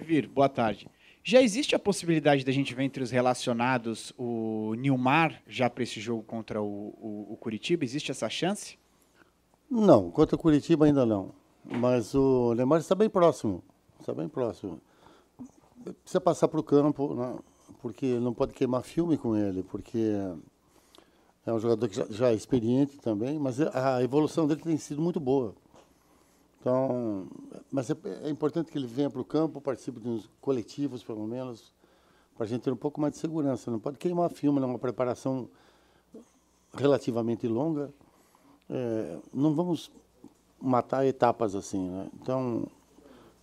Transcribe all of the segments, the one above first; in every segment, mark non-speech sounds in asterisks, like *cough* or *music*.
Devir, boa tarde. Já existe a possibilidade da gente ver entre os relacionados o Nilmar já para esse jogo contra o, o, o, Curitiba? Existe essa chance? Não, contra o Curitiba ainda não. Mas o Neymar está bem próximo. Está bem próximo. Precisa passar para o campo, né? porque não pode queimar filme com ele, porque é um jogador que já, já é experiente também, mas a evolução dele tem sido muito boa. Então, mas é, é importante que ele venha para o campo, participe de uns coletivos, pelo menos, para a gente ter um pouco mais de segurança. Não pode queimar filme numa preparação relativamente longa. É, não vamos matar etapas assim, né? Então,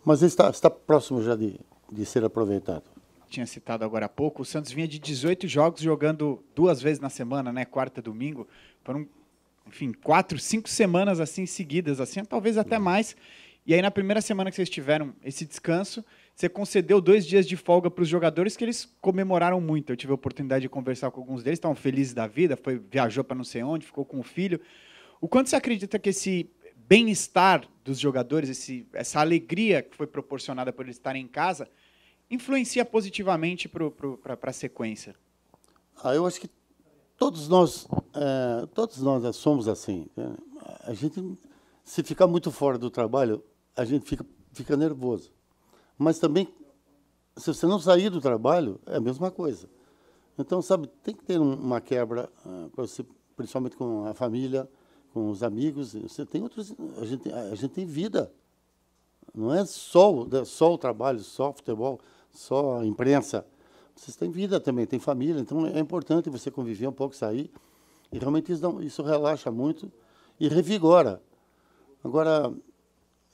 mas está, está próximo já de, de ser aproveitado. Tinha citado agora há pouco, o Santos vinha de 18 jogos jogando duas vezes na semana, né? Quarta e domingo. Foram enfim, quatro, cinco semanas assim seguidas, assim, talvez até uhum. mais. E aí na primeira semana que vocês tiveram esse descanso, você concedeu dois dias de folga para os jogadores que eles comemoraram muito. Eu tive a oportunidade de conversar com alguns deles, estavam felizes da vida, foi viajou para não sei onde, ficou com o filho. O quanto você acredita que esse bem-estar dos jogadores, esse, essa alegria que foi proporcionada por eles estarem em casa, influencia positivamente para a sequência? Ah, eu acho que todos nós, é, todos nós é, somos assim. Né? A gente, se ficar muito fora do trabalho, a gente fica, fica nervoso. Mas também, se você não sair do trabalho, é a mesma coisa. Então, sabe, tem que ter uma quebra, ah, você, principalmente com a família, com os amigos. Você tem outros, a gente, a gente tem vida. Não é só, só o trabalho, só o futebol, só a imprensa vocês têm vida também, têm família, então é importante você conviver um pouco, sair. E realmente isso, isso relaxa muito e revigora. Agora,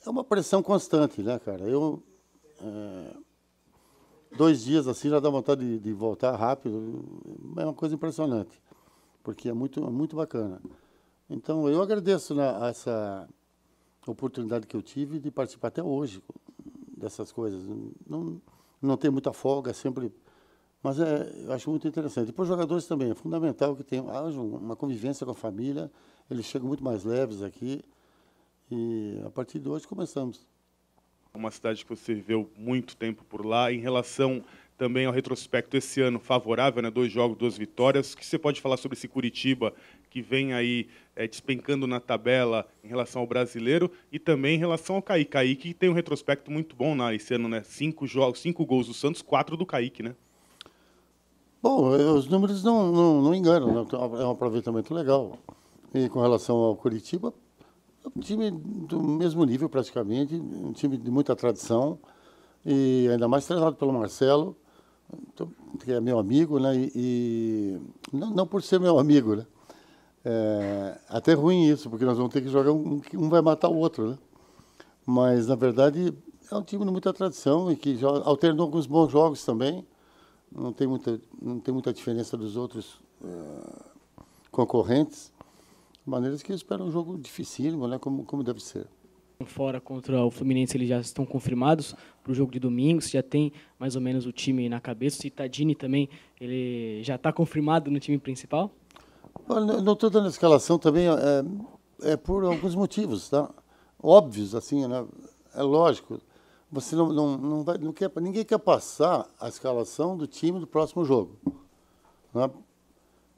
é uma pressão constante, né, cara? Eu. É, dois dias assim já dá vontade de, de, voltar rápido. É uma coisa impressionante, porque é muito, é muito bacana. Então, eu agradeço né, essa oportunidade que eu tive de participar até hoje dessas coisas. Não, não tem muita folga, é sempre mas é, eu acho muito interessante. E para os jogadores também, é fundamental que tenham, haja uma convivência com a família, eles chegam muito mais leves aqui. E a partir de hoje começamos. Uma cidade que você viveu muito tempo por lá, em relação também ao retrospecto esse ano favorável, né? dois jogos, duas vitórias. O que você pode falar sobre esse Curitiba que vem aí é, despencando na tabela em relação ao brasileiro e também em relação ao Kaique. Kaique tem um retrospecto muito bom né, esse ano, né? Cinco jogos, cinco gols do Santos, quatro do Kaique, né? Bom, os números não, não, não enganam, né? Então, é um aproveitamento legal. E com relação ao Curitiba, um time do mesmo nível praticamente, um time de muita tradição, e ainda mais treinado pelo Marcelo, então, que é meu amigo, né? E, e não, não, por ser meu amigo, né? É, até ruim isso, porque nós vamos ter que jogar um, um vai matar o outro, né? Mas, na verdade, é um time de muita tradição e que já alternou alguns bons jogos também não tem muita, não tem muita diferença dos outros uh, concorrentes. De que eu espero um jogo dificílimo, né, como, como deve ser. Fora contra o Fluminense, eles já estão confirmados para o jogo de domingo, já tem mais ou menos o time na cabeça. O Citadini também, ele já está confirmado no time principal? não estou dando a escalação também, é, é por alguns motivos, tá? Óbvios, assim, né? é lógico você não, não, não, vai, não quer, ninguém quer passar a escalação do time do próximo jogo. Né?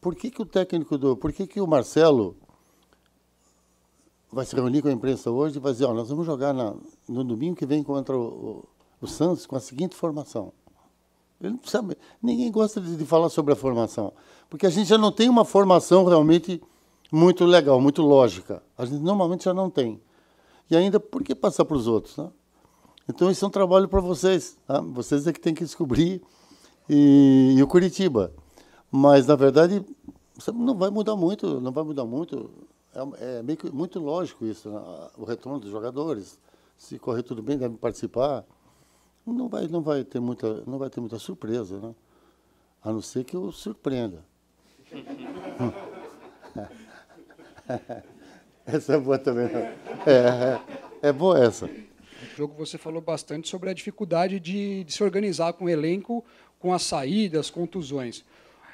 Por que, que o técnico do. Por que, que o Marcelo vai se reunir com a imprensa hoje e vai dizer: ó, nós vamos jogar na, no domingo que vem contra o, o, o, Santos com a seguinte formação? Ele não sabe, ninguém gosta de, de falar sobre a formação, porque a gente já não tem uma formação realmente muito legal, muito lógica. A gente normalmente já não tem. E ainda, por que passar para os outros? Né? Então, isso é um trabalho para vocês. Tá? Vocês é que tem que descobrir e, e, o Curitiba. Mas, na verdade, não vai mudar muito, não vai mudar muito. É, é meio que, muito lógico isso, né? o retorno dos jogadores. Se correr tudo bem, devem participar. Não vai, não vai ter muita, não vai ter muita surpresa, né? A não ser que eu surpreenda. *laughs* essa é boa também. Né? É, é, é boa essa jogo você falou bastante sobre a dificuldade de, de se organizar com o elenco, com as saídas, contusões.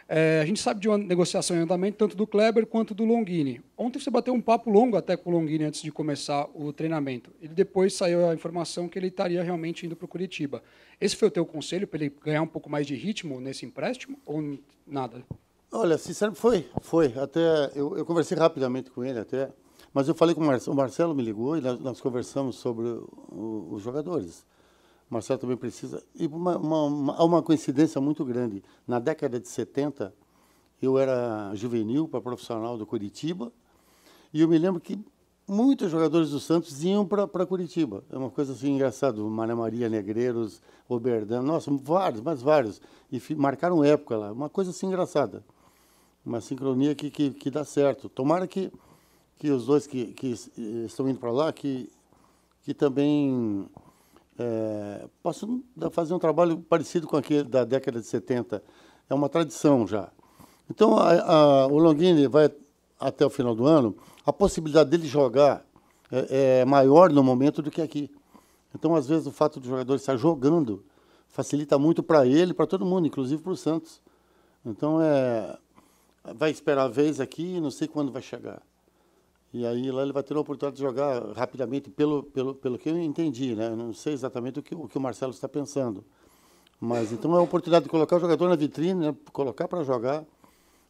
É, a gente sabe de uma negociação em andamento tanto do Kleber quanto do Longini. Ontem você bateu um papo longo até com o Longini antes de começar o treinamento. E depois saiu a informação que ele estaria realmente indo para o Curitiba. Esse foi o teu conselho para ele ganhar um pouco mais de ritmo nesse empréstimo ou nada? Olha, sinceramente, foi. Foi. Até eu, eu conversei rapidamente com ele até mas eu falei com o Marcelo, o Marcelo me ligou e nós, nós conversamos sobre o, os jogadores. O Marcelo também precisa. E uma, uma, uma, uma coincidência muito grande. Na década de 70, eu era juvenil para profissional do Curitiba, e eu me lembro que muitos jogadores do Santos iam para Curitiba. É uma coisa assim engraçada. Maria Maria Negreiros, Oberdan, nossa, vários, mas vários. E marcaram época lá. Uma coisa assim engraçada. Uma sincronia que, que, que dá certo. Tomara que que os dois que, que eh, estão indo para lá, que, que também é, fazer um trabalho parecido com aquele da década de 70. É uma tradição já. Então, a, a, o Longini vai até o final do ano, a possibilidade dele jogar é, é, maior no momento do que aqui. Então, às vezes, o fato do jogador estar jogando facilita muito para ele, para todo mundo, inclusive para o Santos. Então, é, vai esperar a vez aqui e não sei quando vai chegar. E aí lá ele vai ter a oportunidade de jogar rapidamente, pelo, pelo, pelo que eu entendi, né? Eu não sei exatamente o que, o que o Marcelo está pensando. Mas então é a oportunidade de colocar o jogador na vitrine, né? colocar para jogar.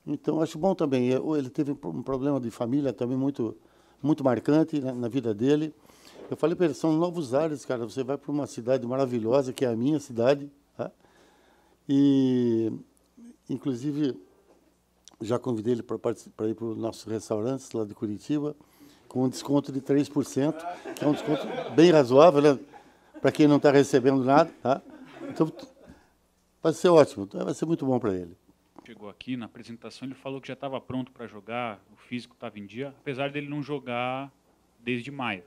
Então acho bom também. Ele teve um problema de família também muito, muito marcante né? na vida dele. Eu falei para ele, são novos ares, cara. Você vai para uma cidade maravilhosa, que é a minha cidade. Tá? E, inclusive, já convidei ele para ir para o nosso restaurante lá de Curitiba, com um desconto de 3%, que é um desconto bem razoável, né? para quem não está recebendo nada. Tá? Então, vai ser ótimo, então vai ser muito bom para ele. Chegou aqui na apresentação, ele falou que já estava pronto para jogar, o físico estava em dia, apesar dele não jogar desde maio.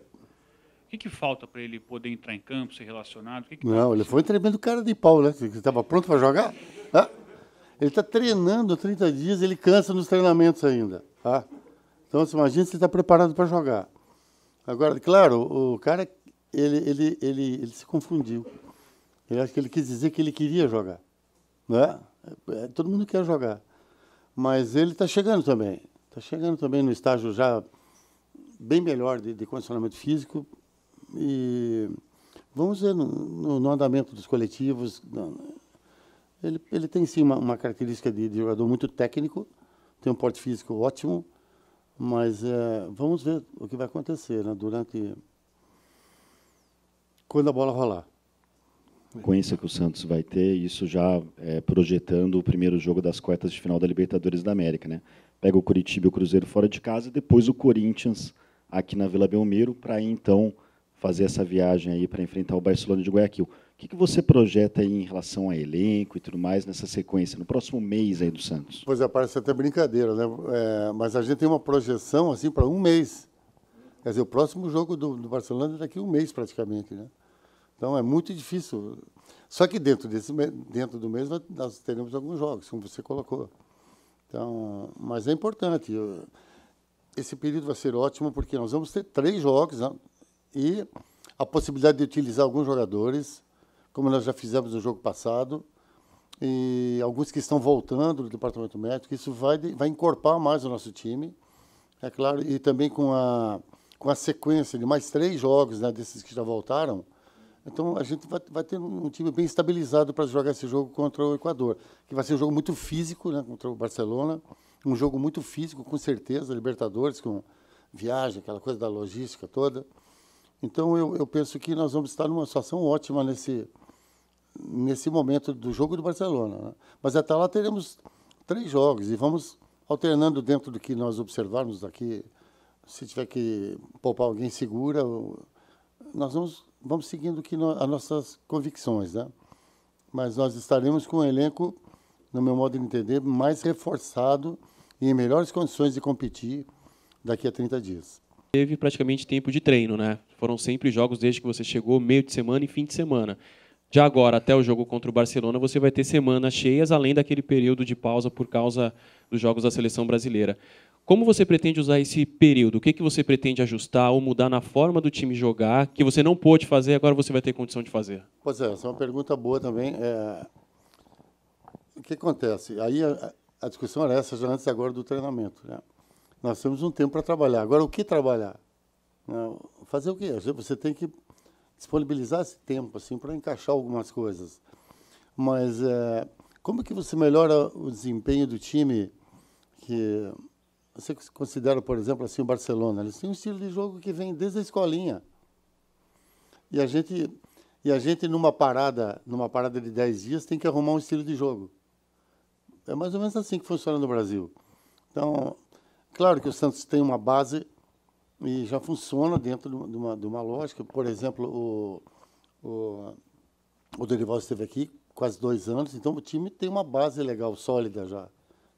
O que, que falta para ele poder entrar em campo, ser relacionado? Que que não, tá ele foi um tremendo cara de pau, né? Ele estava pronto para jogar. Hã? Ele está treinando 30 dias, ele cansa nos treinamentos ainda. Tá? Então, você assim, imagina se ele está preparado para jogar. Agora, claro, o cara, ele, ele, ele, ele se confundiu. Ele acho que ele quis dizer que ele queria jogar. Né? É, todo mundo quer jogar. Mas ele está chegando também. Está chegando também no estágio já bem melhor de, de condicionamento físico. E vamos ver no, no, no andamento dos coletivos, ele, ele tem sim uma, uma característica de, de, jogador muito técnico, tem um porte físico ótimo, mas é, vamos ver o que vai acontecer né, durante. quando a bola rolar. Conheça que o Santos vai ter, isso já é, projetando o primeiro jogo das quartas de final da Libertadores da América. Né? Pega o Curitiba e o Cruzeiro fora de casa, depois o Corinthians aqui na Vila Belmiro, para então fazer essa viagem aí para enfrentar o Barcelona de Guayaquil que, que você projeta aí em relação a elenco e tudo mais nessa sequência, no próximo mês aí do Santos? Pois é, parece até brincadeira, né? É, mas a gente tem uma projeção assim para um mês. Quer dizer, o próximo jogo do, do Barcelona é daqui a um mês praticamente, né? Então é muito difícil. Só que dentro, desse, dentro do mês nós teremos alguns jogos, como você colocou. Então, mas é importante. Esse período vai ser ótimo porque nós vamos ter três jogos né? e a possibilidade de utilizar alguns jogadores como nós já fizemos no jogo passado, e alguns que estão voltando do departamento médico. Isso vai, vai encorpar mais o nosso time, é claro, e também com a, com a sequência de mais três jogos né, desses que já voltaram. Então a gente vai, vai ter um time bem estabilizado para jogar esse jogo contra o Equador, que vai ser um jogo muito físico né, contra o Barcelona, um jogo muito físico, com certeza, Libertadores, com viagem, aquela coisa da logística toda. Então eu, eu penso que nós vamos estar numa situação ótima nesse, nesse momento do jogo do Barcelona. Né? Mas até lá teremos três jogos e vamos alternando dentro do que nós observarmos aqui. Se tiver que poupar alguém, segura. Nós vamos, vamos seguindo que no, as nossas convicções, né? Mas nós estaremos com o um elenco, no meu modo de entender, mais reforçado e em melhores condições de competir daqui a 30 dias. Teve praticamente tempo de treino, né? Foram sempre jogos desde que você chegou, meio de semana e fim de semana de agora até o jogo contra o Barcelona, você vai ter semanas cheias, além daquele período de pausa por causa dos jogos da seleção brasileira. Como você pretende usar esse período? O que, que você pretende ajustar ou mudar na forma do time jogar, que você não pôde fazer, agora você vai ter condição de fazer? Pois é, essa é uma pergunta boa também. É... O que acontece? Aí a, a, discussão era essa já antes agora do treinamento. Né? Nós temos um tempo para trabalhar. Agora, o que trabalhar? Fazer o quê? Você tem que disponibilizar esse tempo assim para encaixar algumas coisas. Mas é, como que você melhora o desempenho do time que você considera, por exemplo, assim o Barcelona? Eles têm um estilo de jogo que vem desde a escolinha. E a gente e a gente numa parada, numa parada de 10 dias tem que arrumar um estilo de jogo. É mais ou menos assim que funciona no Brasil. Então, claro que o Santos tem uma base e já funciona dentro de uma, de uma lógica. Por exemplo, o, o, o Dorival esteve aqui quase dois anos, então o time tem uma base legal, sólida já,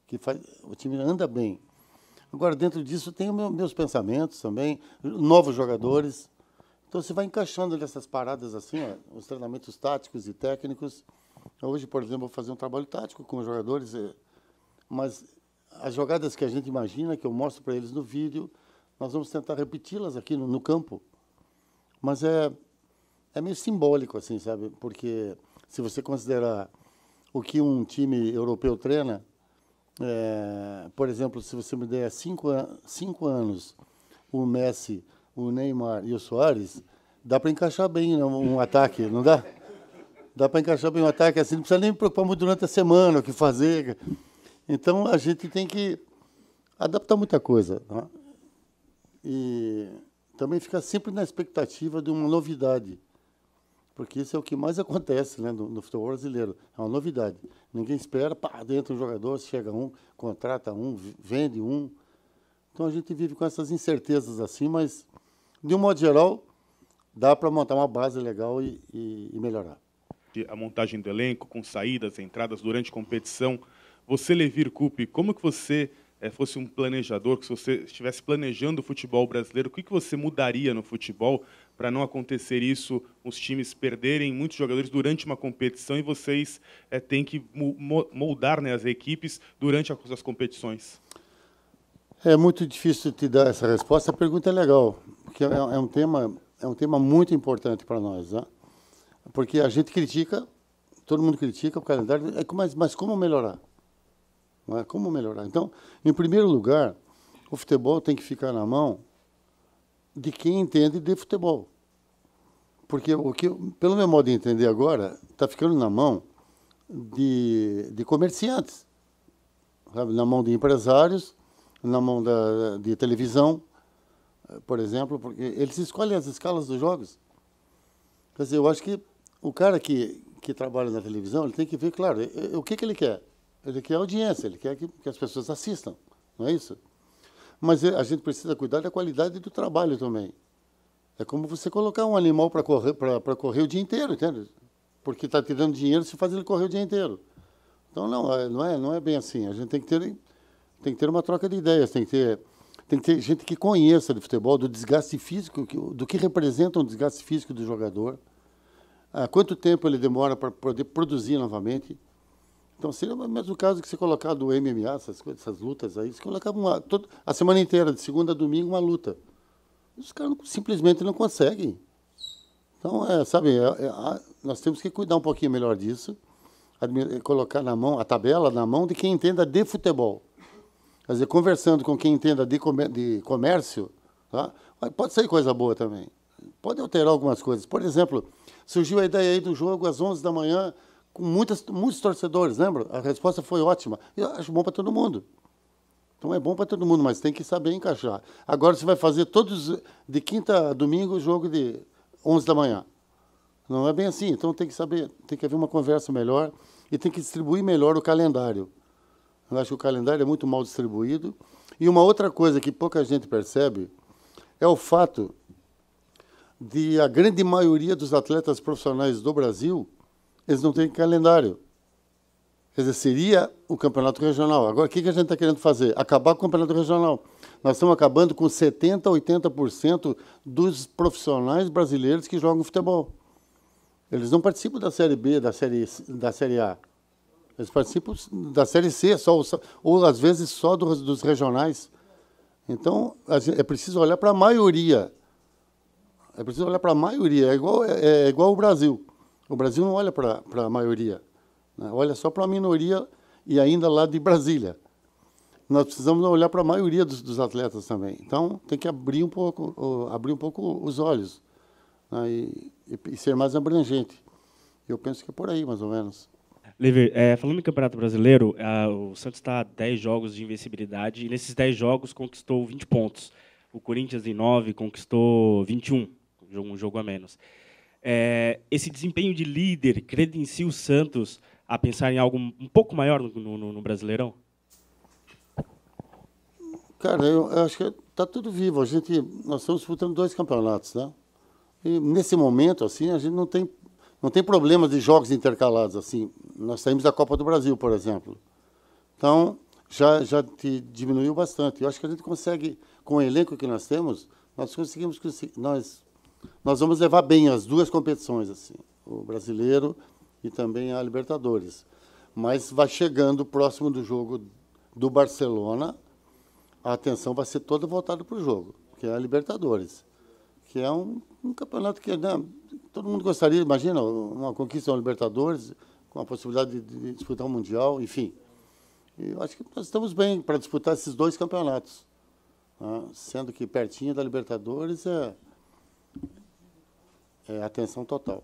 que faz, o time anda bem. Agora, dentro disso, tem meu, meus pensamentos também, novos jogadores. Então, você vai encaixando nessas paradas assim, ó, os treinamentos táticos e técnicos. Hoje, por exemplo, vou fazer um trabalho tático com os jogadores, eh, mas as jogadas que a gente imagina, que eu mostro para eles no vídeo, nós vamos tentar repeti-las aqui no, no, campo, mas é é meio simbólico assim, sabe? Porque se você considerar o que um time europeu treina, é, por exemplo, se você me der cinco, cinco anos o Messi, o Neymar e o Soares, dá para encaixar bem né, um ataque, não dá? Dá para encaixar bem um ataque assim, não precisa nem me preocupar muito durante a semana o que fazer. Então a gente tem que adaptar muita coisa. Não é? e também ficar sempre na expectativa de uma novidade, porque isso é o que mais acontece né, no, no futebol brasileiro, é uma novidade. Ninguém espera, pá, dentro um jogador, chega um, contrata um, vende um. Então a gente vive com essas incertezas assim, mas de um modo geral dá para montar uma base legal e, e, e melhorar. A montagem do elenco, com saídas, entradas durante competição, você, Levir Coupe, como que você é, fosse um planejador, que se você estivesse planejando o futebol brasileiro, o que, que você mudaria no futebol para não acontecer isso, os times perderem muitos jogadores durante uma competição e vocês é, têm que moldar né, as equipes durante as competições? É muito difícil te dar essa resposta. A pergunta é legal, porque é, é um tema é um tema muito importante para nós, né? porque a gente critica, todo mundo critica o calendário, é mas, mas como melhorar? É? Como melhorar? Então, em primeiro lugar, o futebol tem que ficar na mão de quem entende de futebol. Porque o que, pelo meu modo de entender agora, está ficando na mão de, de comerciantes, sabe? na mão de empresários, na mão da, de televisão, por exemplo, porque eles escolhem as escalas dos jogos. Quer dizer, eu acho que o cara que, que trabalha na televisão, ele tem que ver, claro, o que, que ele quer. Ele quer audiência, ele quer que, que as pessoas assistam, não é isso? Mas eh, a gente precisa cuidar da qualidade do trabalho também. É como você colocar um animal para correr, correr o dia inteiro, entende? Porque está te dando dinheiro, se faz ele correr o dia inteiro. Então, não, é, não é, não é bem assim. A gente tem que, ter, tem que ter uma troca de ideias, tem que ter, tem que ter gente que conheça de futebol, do desgaste físico, do que representa um desgaste físico do jogador, ah, quanto tempo ele demora para poder produzir novamente. Então seria o mesmo caso que você colocar do MMA, essas coisas, essas lutas aí, você colocava uma, toda, a semana inteira, de segunda a domingo, uma luta. Os caras não, simplesmente não conseguem. Então, é, sabe, é, é, nós temos que cuidar um pouquinho melhor disso, colocar na mão, a tabela na mão de quem entenda de futebol. Quer dizer, conversando com quem entenda de, de comércio, tá? pode sair coisa boa também. Pode alterar algumas coisas. Por exemplo, surgiu a ideia aí do jogo às 11 da manhã, com muitas, muitos torcedores, lembra? A resposta foi ótima. Eu acho bom para todo mundo. Então é bom para todo mundo, mas tem que saber encaixar. Agora você vai fazer todos, de quinta a domingo, o jogo de 11 da manhã. Não é bem assim. Então tem que saber, tem que haver uma conversa melhor e tem que distribuir melhor o calendário. Eu acho que o calendário é muito mal distribuído. E uma outra coisa que pouca gente percebe é o fato de a grande maioria dos atletas profissionais do Brasil eles não têm calendário. Quer dizer, seria o campeonato regional. Agora, o que a gente está querendo fazer? Acabar com o campeonato regional. Nós estamos acabando com 70%, 80% dos profissionais brasileiros que jogam futebol. Eles não participam da Série B, da Série, da série A. Eles participam da Série C, só, ou às vezes só dos, dos regionais. Então, é preciso olhar para a maioria. É preciso olhar para a maioria. É igual, é, é igual o Brasil. O Brasil não olha para a maioria, né? olha só para a minoria e ainda lá de Brasília. Nós precisamos olhar para a maioria dos, dos, atletas também. Então, tem que abrir um pouco, abrir um pouco os olhos né? e, e, e ser mais abrangente. Eu penso que é por aí, mais ou menos. Lever, é, falando em Campeonato Brasileiro, a, o Santos está a 10 jogos de invencibilidade e nesses 10 jogos conquistou 20 pontos. O Corinthians, em 9, conquistou 21, um jogo a menos. É, esse desempenho de líder credencia o Santos a pensar em algo um pouco maior no, no, no Brasileirão? Cara, eu, eu acho que está tudo vivo. A gente, nós estamos disputando dois campeonatos, né? E nesse momento, assim, a gente não tem, não tem problema de jogos intercalados, assim. Nós saímos da Copa do Brasil, por exemplo. Então, já, já diminuiu bastante. Eu acho que a gente consegue, com o elenco que nós temos, nós conseguimos, nós nós vamos levar bem as duas competições, assim, o brasileiro e também a Libertadores. Mas vai chegando próximo do jogo do Barcelona, a atenção vai ser toda voltada para o jogo, que é a Libertadores, que é um, um campeonato que né, todo mundo gostaria, imagina, uma conquista da Libertadores, com a possibilidade de, de disputar o um Mundial, enfim. E eu acho que nós estamos bem para disputar esses dois campeonatos, né, sendo que pertinho da Libertadores é é, atenção total.